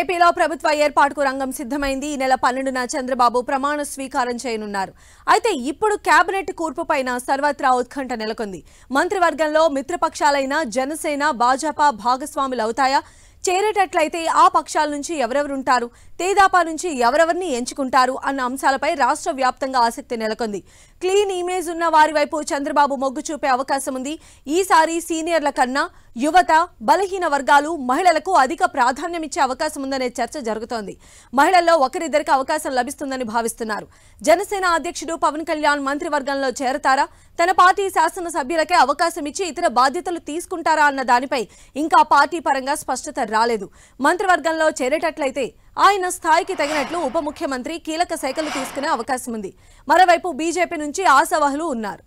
ఏపీలో ప్రభుత్వ ఏర్పాటుకు రంగం సిద్ధమైంది ఈ నెల పన్నెండున చంద్రబాబు ప్రమాణ స్వీకారం చేయనున్నారు అయితే ఇప్పుడు కేబినెట్ కూర్పుపైన సర్వత్రా ఉత్కంఠ నెలకొంది మంత్రివర్గంలో మిత్రపక్షాలైన జనసేన భాజపా భాగస్వాములు అవుతాయా చేరేటట్లయితే ఆ పక్షాల నుంచి ఎవరెవరుంటారు తేదాపా నుంచి ఎవరెవరిని ఎంచుకుంటారు అన్న అంశాలపై రాష్ట్ర వ్యాప్తంగా ఆసక్తి నెలకొంది క్లీన్ ఇమేజ్ ఉన్న వారి వైపు చంద్రబాబు మొగ్గు చూపే అవకాశం ఉంది ఈసారి సీనియర్ల కన్నా యువత బలహీన వర్గాలు మహిళలకు అధిక ప్రాధాన్యమిచ్చే అవకాశం ఉందనే చర్చ జరుగుతోంది మహిళల్లో ఒకరిద్దరికి అవకాశం లభిస్తుందని భావిస్తున్నారు జనసేన అధ్యక్షుడు పవన్ కళ్యాణ్ మంత్రివర్గంలో చేరతారా తన పార్టీ శాసనసభ్యులకే అవకాశం ఇచ్చి ఇతర బాధ్యతలు తీసుకుంటారా అన్న దానిపై ఇంకా పార్టీ పరంగా స్పష్టత రాలేదు మంత్రివర్గంలో చేరేటట్లయితే ఆయన స్థాయికి తగినట్లు ఉప ముఖ్యమంత్రి కీలక శాఖలు తీసుకునే అవకాశం ఉంది మరోవైపు బీజేపీ నుంచి ఆశావాహులు ఉన్నారు